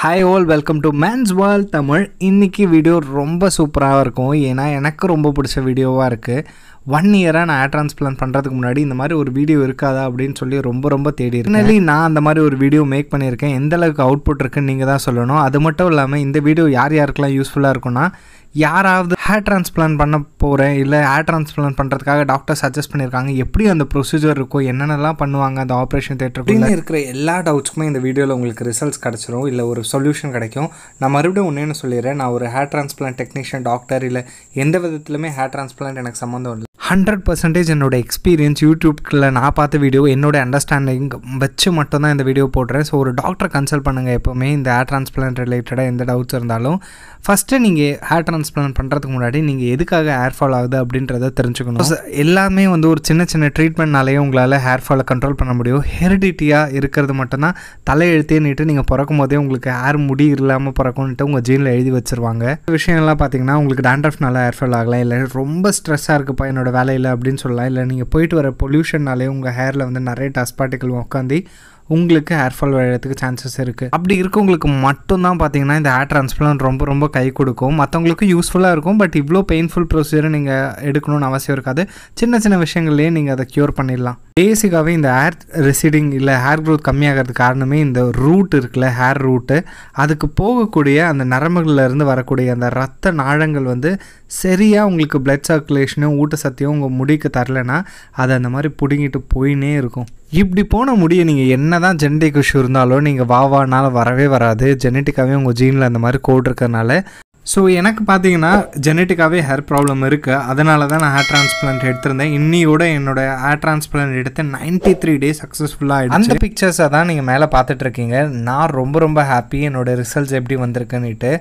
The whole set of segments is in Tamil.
hi all welcome to man's world Tamil இன்றைக்கி வீடியோ ரொம்ப சூப்பராக இருக்கும் ஏன்னா எனக்கு ரொம்ப பிடிச்ச வீடியோவாக இருக்குது ஒன் இயராக நான் ஏர் ட்ரான்ஸ்பிளான் பண்ணுறதுக்கு முன்னாடி இந்த மாதிரி ஒரு வீடியோ இருக்காதா அப்படின்னு சொல்லி ரொம்ப ரொம்ப தேடி இருக்கேன் நான் அந்த மாதிரி ஒரு வீடியோ மேக் பண்ணியிருக்கேன் எந்த அளவுக்கு அவுட்புட் இருக்குன்னு நீங்கள் தான் சொல்லணும் அது மட்டும் இல்லாமல் இந்த வீடியோ யார் யாருக்கெல்லாம் யூஸ்ஃபுல்லாக இருக்குன்னா யாராவது ஹேர் டிரான்ஸ்பிளான் பண்ண போகிறேன் இல்லை ஹேர் டிரான்ஸ்பிளான் பண்ணுறதுக்காக டாக்டர் சஜஸ்ட் பண்ணியிருக்காங்க எப்படி அந்த ப்ரொசீஜர் இருக்கும் என்னென்னலாம் பண்ணுவாங்க அந்த ஆப்ரேஷன் தேட்டருக்குள்ளே இருக்கிற எல்லா டவுட்ஸுக்குமே இந்த வீடியோவில் உங்களுக்கு ரிசல்ட்ஸ் கிடச்சிரும் இல்லை ஒரு சொல்யூஷன் கிடைக்கும் நான் மறுபடியும் என்ன சொல்லிடுறேன் நான் ஒரு ஹேர் டிரான்ஸ்பிளான் டெக்னீஷியன் டாக்டர் இல்லை எந்த விதத்துலையுமே ஹேர் டிரான்ஸ்பிளான்ட் எனக்கு சம்மந்தம் இல்லை ஹண்ட்ரட் பர்சன்டேஜ் என்னோட எக்ஸ்பீரியன்ஸ் யூடியூப்கில் நான் பார்த்த வீடியோ என்னோட அண்டர்ஸ்டாண்டிங் வச்சு மட்டும்தான் இந்த வீடியோ போடுறேன் ஸோ ஒரு டாக்டர் கன்சல்ட் பண்ணுங்கள் எப்போவுமே இந்த ஹேர் டிரான்ஸ்பிளான்ட் ரிலேட்டடாக எந்த டவுட்ஸ் இருந்தாலும் ஃபஸ்ட்டு நீங்கள் ஹேர் டிரான்ஸ்பிளான் பண்ணுறதுக்கு முன்னாடி நீங்கள் எதுக்காக ஹேர் ஃபால் ஆகுது அப்படின்றத தெரிஞ்சுக்கணும் எல்லாமே வந்து ஒரு சின்ன சின்ன ட்ரீட்மெண்ட்னாலேயே உங்களால் ஹேர் ஃபாலை கண்ட்ரோல் பண்ண முடியும் ஹெரிடிட்டியாக இருக்கிறது மட்டும்தான் தலையெழுத்தே நீட்டு நீங்கள் பிறக்கும் போதே உங்களுக்கு ஹேர் முடி இல்லாமல் பிறக்கும்னுட்டு உங்கள் ஜீனில் எழுதி வச்சுருவாங்க விஷயம்லாம் பார்த்தீங்கன்னா உங்களுக்கு டேண்ட்ரஃப்னால ஹேர் ஃபால் ஆகலாம் இல்லை ரொம்ப ஸ்ட்ரெஸ்ஸாக இருக்குப்பா என்னோடய வேலையில் அப்படின்னு சொல்லலாம் இல்லை நீங்கள் போயிட்டு வர பொல்யூஷன்னாலே உங்கள் ஹேரில் வந்து நிறைய டஸ்பாட்டுகள் உட்காந்து உங்களுக்கு ஹேர் ஃபால் வர்றதுக்கு சான்சஸ் இருக்குது அப்படி இருக்கவங்களுக்கு மட்டும்தான் பார்த்தீங்கன்னா இந்த ஹேர் டிரான்ஸ்பிளான் ரொம்ப ரொம்ப கை கொடுக்கும் மற்றவங்களுக்கு யூஸ்ஃபுல்லாக இருக்கும் பட் இவ்வளோ பெயின்ஃபுல் ப்ரொசீஜர் நீங்கள் எடுக்கணும்னு அவசியம் இருக்காது சின்ன சின்ன விஷயங்கள்லேயே நீங்கள் அதை க்யூர் பண்ணிடலாம் பேசிக்காகவே இந்த ஹேர் ரெசிடிங் இல்லை ஹேர் க்ரோத் கம்மியாகிறது காரணமே இந்த ரூட் இருக்குல்ல ஹேர் ரூட்டு அதுக்கு போகக்கூடிய அந்த நரம்புகளில் இருந்து வரக்கூடிய அந்த ரத்த நாழங்கள் வந்து சரியாக உங்களுக்கு பிளட் சர்க்குலேஷனும் ஊட்டச்சத்தையும் உங்கள் முடிக்கு தரலைன்னா அது அந்த மாதிரி பிடுங்கிட்டு போயின்னே இருக்கும் இப்படி போன முடிய நீங்கள் என்ன தான் ஜெனடிக் இஷ்யூ இருந்தாலும் நீங்கள் வாவானால வரவே வராது ஜெனட்டிக்காகவே உங்கள் ஜீனில் அந்த மாதிரி கோட் இருக்கிறதுனால ஸோ எனக்கு பார்த்தீங்கன்னா ஜெனட்டிக்காகவே ஹேர் ப்ராப்ளம் இருக்குது அதனால தான் நான் ஹேர் டிரான்ஸ்பிளான்ட் எடுத்திருந்தேன் இன்னியோட என்னோட ஹேர் டிரான்ஸ்பிளான்ட் எடுத்து நைன்டி த்ரீ டேஸ் சக்ஸஸ்ஃபுல்லாக அந்த பிக்சர்ஸை தான் நீங்கள் மேலே பார்த்துட்ருக்கீங்க நான் ரொம்ப ரொம்ப ஹாப்பி என்னோடய ரிசல்ட்ஸ் எப்படி வந்திருக்குன்னுட்டு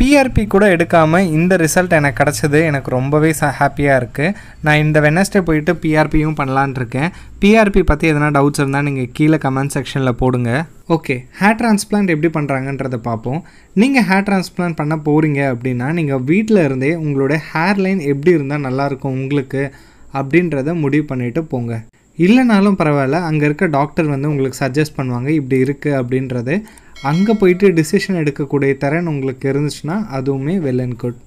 பிஆர்பி கூட எடுக்காமல் இந்த ரிசல்ட் எனக்கு கிடச்சது எனக்கு ரொம்பவே ச ஹாப்பியாக இருக்குது நான் இந்த வெனஸ்டே போயிட்டு பிஆர்பியும் பண்ணலான் இருக்கேன் பிஆர்பி பற்றி எதனா டவுட்ஸ் இருந்தால் நீங்கள் கீழே கமெண்ட் செக்ஷனில் போடுங்க ஓகே ஹேர் டிரான்ஸ்பிளான்ட் எப்படி பண்ணுறாங்கன்றதை பார்ப்போம் நீங்கள் ஹேர் டிரான்ஸ்பிளான்ட் பண்ண போகிறீங்க அப்படின்னா நீங்கள் வீட்டில் இருந்தே உங்களோட ஹேர் லைன் எப்படி இருந்தால் நல்லாயிருக்கும் உங்களுக்கு அப்படின்றத முடிவு பண்ணிவிட்டு போங்க இல்லைனாலும் பரவாயில்ல அங்கே இருக்க டாக்டர் வந்து உங்களுக்கு சஜஸ்ட் பண்ணுவாங்க இப்படி இருக்குது அப்படின்றது அங்கே போயிட்டு டிசிஷன் எடுக்கக்கூடிய திறன் உங்களுக்கு இருந்துச்சுன்னா அதுவுமே வெல் அண்ட் குட்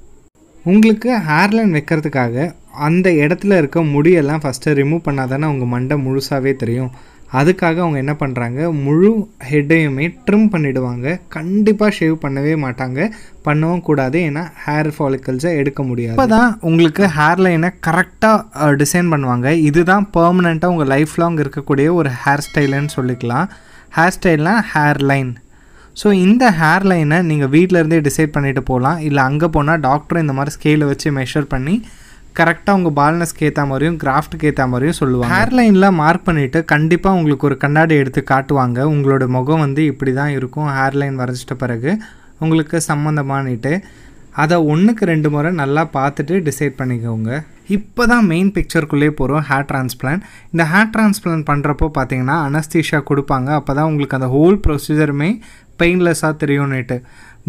உங்களுக்கு ஹேர்லைன் வைக்கிறதுக்காக அந்த இடத்துல இருக்க முடியெல்லாம் ஃபஸ்ட்டு ரிமூவ் பண்ணால் தானே உங்கள் மண்டை முழுசாகவே தெரியும் அதுக்காக அவங்க என்ன பண்ணுறாங்க முழு ஹெட்டையுமே ட்ரிம் பண்ணிவிடுவாங்க கண்டிப்பாக ஷேவ் பண்ணவே மாட்டாங்க பண்ணவும் கூடாது ஏன்னா ஹேர் ஃபாலிக்கல்ஸை எடுக்க முடியாது இப்போ தான் உங்களுக்கு ஹேர்லைனை கரெக்டாக டிசைன் பண்ணுவாங்க இதுதான் பர்மனெண்ட்டாக உங்கள் லைஃப் லாங் இருக்கக்கூடிய ஒரு ஹேர் ஸ்டைலுன்னு சொல்லிக்கலாம் ஹேர் ஸ்டைல்னால் ஹேர் லைன் ஸோ இந்த ஹேர் லைனை நீங்கள் வீட்டிலருந்தே டிசைட் பண்ணிட்டு போகலாம் இல்லை அங்கே போனால் டாக்டர் இந்த மாதிரி ஸ்கேலை வச்சு மெஷர் பண்ணி கரெக்டாக உங்கள் பால்னஸ்க்கு ஏற்ற மாதிரியும் கிராஃப்ட்டுக்கு ஏற்ற மாதிரியும் சொல்லுவாங்க ஹேர்லைனில் மார்க் பண்ணிவிட்டு கண்டிப்பாக உங்களுக்கு ஒரு கண்ணாடி எடுத்து காட்டுவாங்க உங்களோட முகம் வந்து இப்படி தான் இருக்கும் ஹேர்லைன் வரைஞ்சிட்ட பிறகு உங்களுக்கு சம்மந்தமானிட்டு அதை ஒன்றுக்கு ரெண்டு முறை நல்லா பார்த்துட்டு டிசைட் பண்ணிக்கோங்க இப்போ தான் மெயின் பிக்சருக்குள்ளே போகிறோம் ஹேர் டிரான்ஸ்பிளான் இந்த ஹேர் டிரான்ஸ்பிளான் பண்ணுறப்போ பார்த்தீங்கன்னா அனஸ்தீஷியா கொடுப்பாங்க அப்போ தான் உங்களுக்கு அந்த ஹோல் ப்ரொசீஜருமே பெயின்லெஸ்ஸாக தெரியும்னுட்டு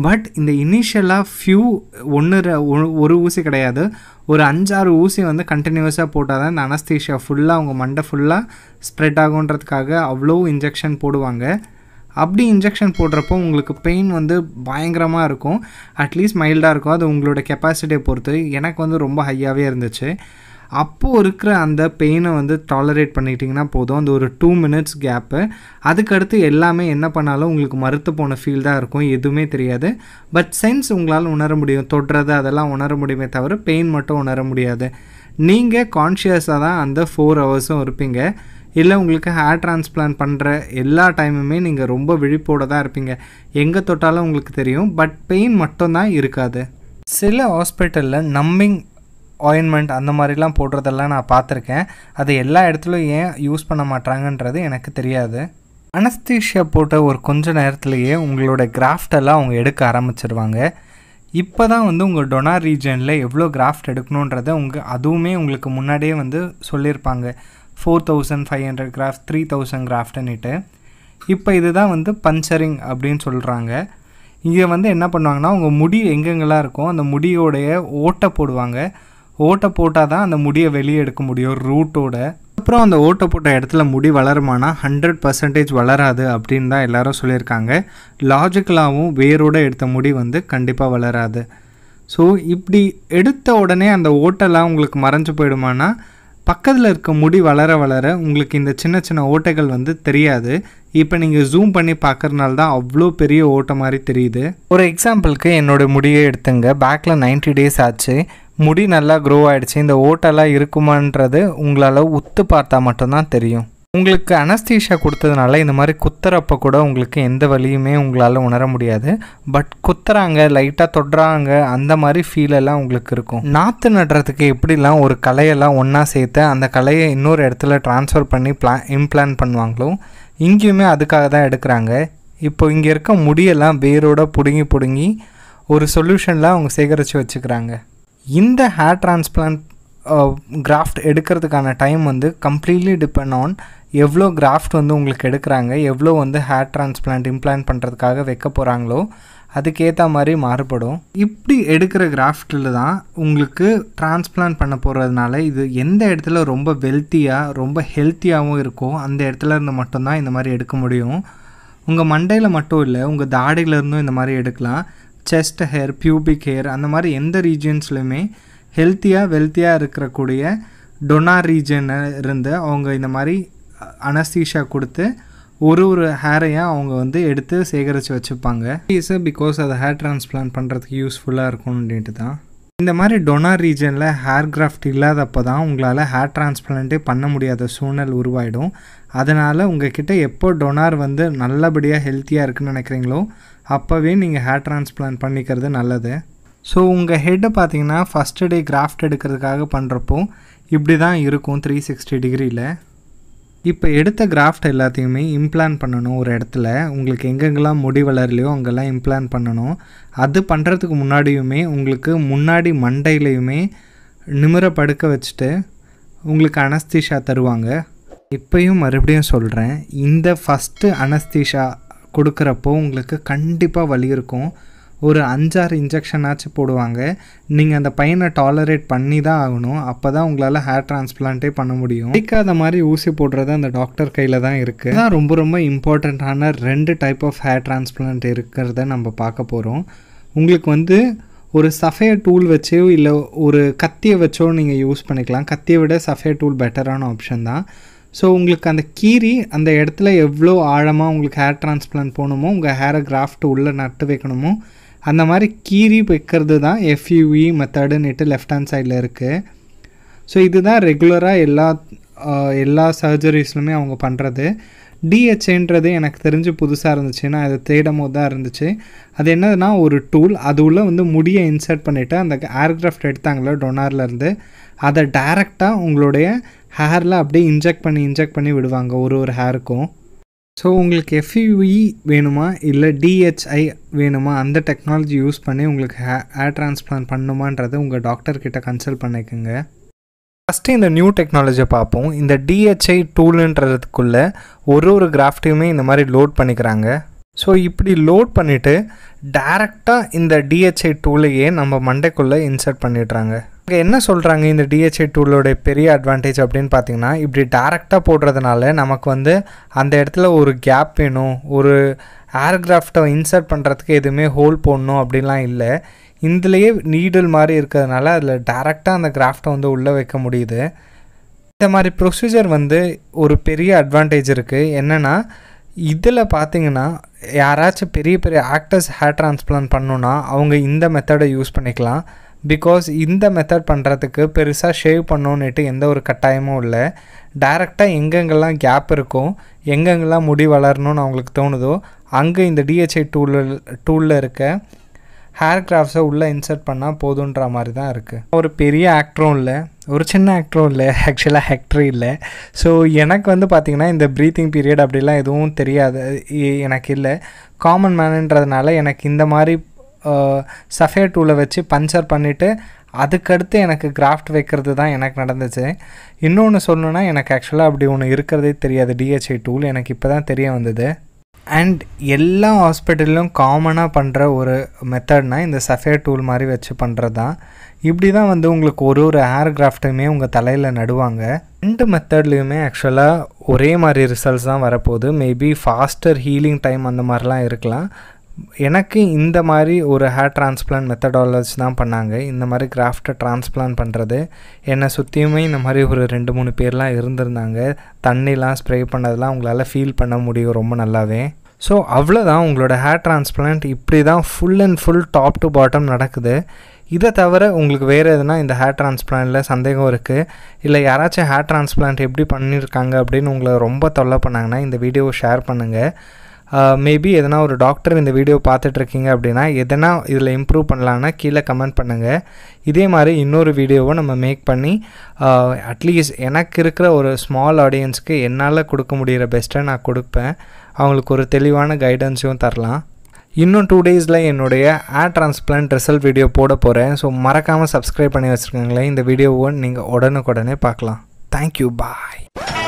பட் இந்த இனிஷியலாக ஃபியூ ஒன்று ஒரு ஊசி கிடையாது ஒரு அஞ்சாறு ஊசி வந்து கண்டினியூஸாக போட்டால் தான் இந்த அனஸ்தீஷியா ஃபுல்லாக அவங்க மண்டை ஃபுல்லாக ஸ்ப்ரெட் ஆகுன்றதுக்காக அவ்வளோ இன்ஜெக்ஷன் போடுவாங்க அப்படி இன்ஜெக்ஷன் போடுறப்போ உங்களுக்கு பெயின் வந்து பயங்கரமாக இருக்கும் அட்லீஸ்ட் மைல்டாக இருக்கும் அது உங்களோட கெப்பாசிட்டியை பொறுத்து எனக்கு வந்து ரொம்ப ஹையாகவே இருந்துச்சு அப்போது இருக்கிற அந்த பெயினை வந்து டாலரேட் பண்ணிக்கிட்டிங்கன்னா போதும் அந்த ஒரு டூ மினிட்ஸ் கேப்பு அதுக்கடுத்து எல்லாமே என்ன பண்ணாலும் உங்களுக்கு மறுத்து போன ஃபீல் தான் இருக்கும் எதுவுமே தெரியாது பட் சென்ஸ் உங்களால் உணர முடியும் தொடுறது அதெல்லாம் உணர முடியுமே தவிர பெயின் மட்டும் உணர முடியாது நீங்கள் கான்ஷியஸாக தான் அந்த ஃபோர் ஹவர்ஸும் இருப்பீங்க இல்லை உங்களுக்கு ஹேர் டிரான்ஸ்பிளான் பண்ணுற எல்லா டைமுமே நீங்கள் ரொம்ப விழிப்போடு தான் இருப்பீங்க எங்கே தொட்டாலும் உங்களுக்கு தெரியும் பட் பெயின் மட்டும்தான் இருக்காது சில ஹாஸ்பிட்டலில் நம்பிங் ஆயின்மெண்ட் அந்த மாதிரிலாம் போடுறதெல்லாம் நான் பார்த்துருக்கேன் அது எல்லா இடத்துலையும் ஏன் யூஸ் பண்ண மாட்டாங்கன்றது எனக்கு தெரியாது அனஸ்தீஷியா போட்ட ஒரு கொஞ்ச நேரத்துலையே உங்களோட கிராஃப்டெல்லாம் அவங்க எடுக்க ஆரம்பிச்சிடுவாங்க இப்போ தான் வந்து உங்கள் டொனார் ரீஜனில் எவ்வளோ கிராஃப்ட் எடுக்கணுன்றதை உங்கள் அதுவுமே உங்களுக்கு முன்னாடியே வந்து சொல்லியிருப்பாங்க four thousand five hundred graft three thousand கிராஃப்ட்னுட்டு இப்போ இதுதான் வந்து பஞ்சரிங் அப்படின்னு சொல்கிறாங்க இங்கே வந்து என்ன பண்ணுவாங்கன்னா உங்கள் முடி எங்கெங்கெல்லாம் இருக்கும் அந்த முடியோடைய ஓட்டை போடுவாங்க ஓட்டை போட்டால் தான் அந்த முடியை வெளியே எடுக்க முடியும் ரூட்டோட அப்புறம் அந்த ஓட்டை போட்ட இடத்துல முடி வளருமானா ஹண்ட்ரட் பர்சன்டேஜ் வளராது அப்படின்னு தான் எல்லாரும் சொல்லியிருக்காங்க லாஜிக்கலாகவும் வேரோடு எடுத்த முடி வந்து கண்டிப்பாக வளராது ஸோ இப்படி எடுத்த உடனே அந்த ஓட்டெல்லாம் உங்களுக்கு மறைஞ்சு போயிடுமானா பக்கத்தில் இருக்க முடி வளர வளர உங்களுக்கு இந்த சின்ன சின்ன ஓட்டைகள் வந்து தெரியாது இப்போ நீங்கள் ஜூம் பண்ணி பார்க்குறனால தான் அவ்வளோ பெரிய ஓட்டை மாதிரி தெரியுது ஒரு எக்ஸாம்பிளுக்கு என்னோட முடியை எடுத்துங்க பேக்கில் நைன்ட்டி டேஸ் ஆச்சு முடி நல்லா க்ரோ ஆகிடுச்சு இந்த ஓட்டெல்லாம் இருக்குமான்றது உங்களால் உத்து பார்த்தா மட்டும்தான் தெரியும் உங்களுக்கு அனஸ்தீஷா கொடுத்ததுனால இந்த மாதிரி குத்துறப்ப கூட உங்களுக்கு எந்த வழியுமே உங்களால் உணர முடியாது பட் குத்துறாங்க லைட்டாக தொடுறாங்க அந்த மாதிரி ஃபீலெல்லாம் உங்களுக்கு இருக்கும் நாற்று நடுறதுக்கு எப்படிலாம் ஒரு கலையெல்லாம் ஒன்றா சேர்த்து அந்த கலையை இன்னொரு இடத்துல டிரான்ஸ்ஃபர் பண்ணி பிளான் இம்ப்ளான் பண்ணுவாங்களோ இங்கேயுமே அதுக்காக தான் எடுக்கிறாங்க இப்போ இங்கே இருக்க முடியெல்லாம் வேரோட பிடுங்கி பிடுங்கி ஒரு சொல்யூஷன்லாம் அவங்க சேகரித்து வச்சுக்கிறாங்க இந்த ஹேர் டிரான்ஸ்பிளான்ட் கிராஃப்ட் எடுக்கிறதுக்கான டைம் வந்து கம்ப்ளீட்லி டிபெண்ட் ஆன் எவ்வளோ கிராஃப்ட் வந்து உங்களுக்கு எடுக்கிறாங்க எவ்வளோ வந்து ஹேர் டிரான்ஸ்பிளான்ட் இம்ப்ளான்ட் பண்ணுறதுக்காக வைக்க போகிறாங்களோ அதுக்கேற்ற மாதிரி மாறுபடும் இப்படி எடுக்கிற கிராஃப்டில் தான் உங்களுக்கு டிரான்ஸ்பிளான்ட் பண்ண போகிறதுனால இது எந்த இடத்துல ரொம்ப வெல்த்தியாக ரொம்ப ஹெல்த்தியாகவும் இருக்கோ அந்த இடத்துல இருந்து மட்டும்தான் இந்த மாதிரி எடுக்க முடியும் உங்கள் மண்டையில் மட்டும் இல்லை உங்கள் தாடியிலேருந்தும் இந்த மாதிரி எடுக்கலாம் செஸ்ட் ஹேர் பியூபிக் ஹேர் அந்த மாதிரி எந்த ரீஜியன்ஸ்லையுமே ஹெல்த்தியாக வெல்த்தியாக இருக்கக்கூடிய டொனா ரீஜன் இருந்து அவங்க இந்த மாதிரி அனஸ்தீஷா கொடுத்து ஒரு ஒரு ஹேரையும் அவங்க வந்து எடுத்து சேகரித்து வச்சுப்பாங்க இஸ் பிகாஸ் அதை ஹேர் டிரான்ஸ்பிளான்ட் பண்ணுறதுக்கு யூஸ்ஃபுல்லாக இருக்கும் அப்படின்ட்டு தான் இந்த மாதிரி டொனா ரீஜனில் ஹேர் கிராஃப்ட் இல்லாதப்போ தான் உங்களால் ஹேர் டிரான்ஸ்பிளான்ட்டே பண்ண முடியாத சூழ்நிலை உருவாயிடும் அதனால் கிட்டே எப்போ டொனார் வந்து நல்லபடியாக ஹெல்த்தியாக இருக்குன்னு நினைக்கிறீங்களோ அப்போவே நீங்கள் ஹேர் டிரான்ஸ்பிளான்ட் பண்ணிக்கிறது நல்லது ஸோ உங்கள் ஹெட்டை பார்த்தீங்கன்னா ஃபஸ்ட்டு டே கிராஃப்ட் எடுக்கிறதுக்காக பண்ணுறப்போ இப்படி தான் இருக்கும் த்ரீ சிக்ஸ்டி டிகிரியில் இப்போ எடுத்த கிராஃப்ட் எல்லாத்தையுமே இம்ப்ளான் பண்ணணும் ஒரு இடத்துல உங்களுக்கு எங்கெங்கெல்லாம் முடி வளரலையோ அங்கெல்லாம் இம்ப்ளான் பண்ணணும் அது பண்ணுறதுக்கு முன்னாடியுமே உங்களுக்கு முன்னாடி மண்டையிலையுமே நிமிர படுக்க வச்சுட்டு உங்களுக்கு அனஸ்தீஷா தருவாங்க இப்பையும் மறுபடியும் சொல்கிறேன் இந்த ஃபஸ்ட்டு அனஸ்தீஷா கொடுக்குறப்போ உங்களுக்கு கண்டிப்பாக வலி இருக்கும் ஒரு அஞ்சாறு இன்ஜெக்ஷனாச்சும் போடுவாங்க நீங்கள் அந்த பையனை டாலரேட் பண்ணி தான் ஆகணும் அப்போ தான் உங்களால் ஹேர் ட்ரான்ஸ்பிளான்ட்டே பண்ண முடியும் பிடிக்காத மாதிரி ஊசி போடுறது அந்த டாக்டர் கையில் தான் இருக்குது அதான் ரொம்ப ரொம்ப இம்பார்ட்டண்ட்டான ரெண்டு டைப் ஆஃப் ஹேர் டிரான்ஸ்பிளான்ட் இருக்கிறத நம்ம பார்க்க போகிறோம் உங்களுக்கு வந்து ஒரு சஃபைய டூல் வச்சோ இல்லை ஒரு கத்தியை வச்சோ நீங்கள் யூஸ் பண்ணிக்கலாம் கத்தியை விட சஃபைய டூல் பெட்டரான ஆப்ஷன் தான் ஸோ உங்களுக்கு அந்த கீரி அந்த இடத்துல எவ்வளோ ஆழமாக உங்களுக்கு ஹேர் டிரான்ஸ்பிளான்ட் போகணுமோ உங்கள் ஹேரை கிராஃப்ட் உள்ளே நட்டு வைக்கணுமோ அந்த மாதிரி கீறி வைக்கிறது தான் எஃப்யூஇ மெத்தடுன்னுட்டு லெஃப்ட் ஹேண்ட் சைடில் இருக்குது ஸோ இதுதான் ரெகுலராக எல்லா எல்லா சர்ஜரிஸ்லுமே அவங்க பண்ணுறது டிஹெச்ஏன்றது எனக்கு தெரிஞ்சு புதுசாக இருந்துச்சு நான் அதை தேடும் போது தான் இருந்துச்சு அது என்னதுன்னா ஒரு டூல் அது உள்ளே வந்து முடியை இன்சர்ட் பண்ணிவிட்டு அந்த ஏர்கிராஃப்ட் எடுத்தாங்களோ டொனார்லேருந்து அதை டைரெக்டாக உங்களுடைய ஹேரில் அப்படியே இன்ஜெக்ட் பண்ணி இன்ஜெக்ட் பண்ணி விடுவாங்க ஒரு ஒரு ஹேருக்கும் ஸோ உங்களுக்கு எஃப்யூஇ வேணுமா இல்லை டிஹெச்ஐ வேணுமா அந்த டெக்னாலஜி யூஸ் பண்ணி உங்களுக்கு ஹே ஹேர் டிரான்ஸ்பிளான் பண்ணுமான்றதை உங்கள் டாக்டர்கிட்ட கன்சல்ட் பண்ணிக்கோங்க ஃபஸ்ட்டு இந்த நியூ டெக்னாலஜியை பார்ப்போம் இந்த டிஹெச்ஐ டூலுன்றதுக்குள்ளே ஒரு ஒரு கிராஃப்ட்டையுமே இந்த மாதிரி லோட் பண்ணிக்கிறாங்க ஸோ இப்படி லோட் பண்ணிவிட்டு டேரெக்டாக இந்த டிஹெச்ஐ டூலையே நம்ம மண்டைக்குள்ளே இன்சர்ட் பண்ணிடுறாங்க இங்கே என்ன சொல்கிறாங்க இந்த டிஹெச்ஐ டூலோடைய பெரிய அட்வான்டேஜ் அப்படின்னு பார்த்தீங்கன்னா இப்படி டேரெக்டாக போடுறதுனால நமக்கு வந்து அந்த இடத்துல ஒரு கேப் வேணும் ஒரு ஏர்கிராஃப்டை இன்சர்ட் பண்ணுறதுக்கு எதுவுமே ஹோல் போடணும் அப்படின்லாம் இல்லை இதுலேயே நீடில் மாதிரி இருக்கிறதுனால அதில் டேரெக்டாக அந்த கிராஃப்டை வந்து உள்ளே வைக்க முடியுது இந்த மாதிரி ப்ரொசீஜர் வந்து ஒரு பெரிய அட்வான்டேஜ் இருக்குது என்னென்னா இதில் பார்த்தீங்கன்னா யாராச்சும் பெரிய பெரிய ஆக்டர்ஸ் ஹேர் டிரான்ஸ்பிளான் பண்ணுன்னா அவங்க இந்த மெத்தடை யூஸ் பண்ணிக்கலாம் பிகாஸ் இந்த மெத்தட் பண்ணுறதுக்கு பெருசாக ஷேவ் பண்ணோன்னுட்டு எந்த ஒரு கட்டாயமும் இல்லை டைரெக்டாக எங்கெங்கெல்லாம் கேப் இருக்கும் எங்கெங்கெல்லாம் முடி வளரணும்னு அவங்களுக்கு தோணுதோ அங்கே இந்த டிஹெச்ஐ டூலில் டூலில் இருக்க ஹேர் கிராஃப்ட்ஸை உள்ளே இன்சர்ட் பண்ணால் போதுன்ற மாதிரி தான் இருக்குது ஒரு பெரிய ஆக்டரும் இல்லை ஒரு சின்ன ஆக்டரும் இல்லை ஆக்சுவலாக ஆக்டரும் இல்லை ஸோ எனக்கு வந்து பார்த்திங்கன்னா இந்த ப்ரீத்திங் பீரியட் அப்படிலாம் எதுவும் தெரியாது எனக்கு இல்லை காமன் மேனுன்றதுனால எனக்கு இந்த மாதிரி சஃபே டூலை வச்சு பஞ்சர் பண்ணிவிட்டு அதுக்கடுத்து எனக்கு கிராஃப்ட் வைக்கிறது தான் எனக்கு நடந்துச்சு இன்னொன்று சொல்லணுன்னா எனக்கு ஆக்சுவலாக அப்படி ஒன்று இருக்கிறதே தெரியாது டிஹெச்ஐ டூல் எனக்கு இப்போ தான் தெரிய வந்தது அண்ட் எல்லா ஹாஸ்பிட்டல்லையும் காமனாக பண்ணுற ஒரு மெத்தட்னால் இந்த சஃபேர் டூல் மாதிரி வச்சு பண்ணுறது தான் இப்படி தான் வந்து உங்களுக்கு ஒரு ஒரு ஹேர் கிராஃப்ட்டுமே உங்கள் தலையில் நடுவாங்க ரெண்டு மெத்தட்லேயுமே ஆக்சுவலாக ஒரே மாதிரி ரிசல்ட்ஸ் தான் வரப்போகுது மேபி ஃபாஸ்டர் ஹீலிங் டைம் அந்த மாதிரிலாம் இருக்கலாம் எனக்கு இந்த மாதிரி ஒரு ஹேர் டிரான்ஸ்பிளான்ட் மெத்தடாலஜி தான் பண்ணாங்க இந்த மாதிரி கிராஃப்டை ட்ரான்ஸ்பிளான் பண்ணுறது என்னை சுற்றியுமே இந்த மாதிரி ஒரு ரெண்டு மூணு பேர்லாம் இருந்திருந்தாங்க தண்ணிலாம் ஸ்ப்ரே பண்ணதெல்லாம் உங்களால் ஃபீல் பண்ண முடியும் ரொம்ப நல்லாவே ஸோ அவ்வளோதான் உங்களோட ஹேர் டிரான்ஸ்பிளான்ட் இப்படி தான் full and full top to bottom நடக்குது இதை தவிர உங்களுக்கு வேறு எதுனா இந்த ஹேர் டிரான்ஸ்பிளான்ட்டில் சந்தேகம் இருக்குது இல்லை யாராச்சும் ஹேர் டிரான்ஸ்பிளான்ட் எப்படி பண்ணியிருக்காங்க அப்படின்னு உங்களை ரொம்ப தொல்லை பண்ணாங்கன்னா இந்த வீடியோவை ஷேர் பண்ணுங்கள் மேபி uh, எதனா ஒரு டாக்டர் இந்த வீடியோ பார்த்துட்ருக்கீங்க அப்படின்னா எதனா இதில் இம்ப்ரூவ் பண்ணலான்னா கீழே கமெண்ட் பண்ணுங்கள் இதே மாதிரி இன்னொரு வீடியோவை நம்ம மேக் பண்ணி அட்லீஸ்ட் uh, எனக்கு இருக்கிற ஒரு ஸ்மால் ஆடியன்ஸ்க்கு என்னால் கொடுக்க முடிகிற பெஸ்ட்டை நான் கொடுப்பேன் அவங்களுக்கு ஒரு தெளிவான கைடன்ஸையும் தரலாம் இன்னும் டூ டேஸில் என்னுடைய ஏர் டிரான்ஸ்பிளான்ட் ரிசல்ட் வீடியோ போட போகிறேன் ஸோ மறக்காமல் சப்ஸ்கிரைப் பண்ணி வச்சுருக்கீங்களேன் இந்த வீடியோவை நீங்கள் உடனுக்குடனே பார்க்கலாம் தேங்க்யூ பாய்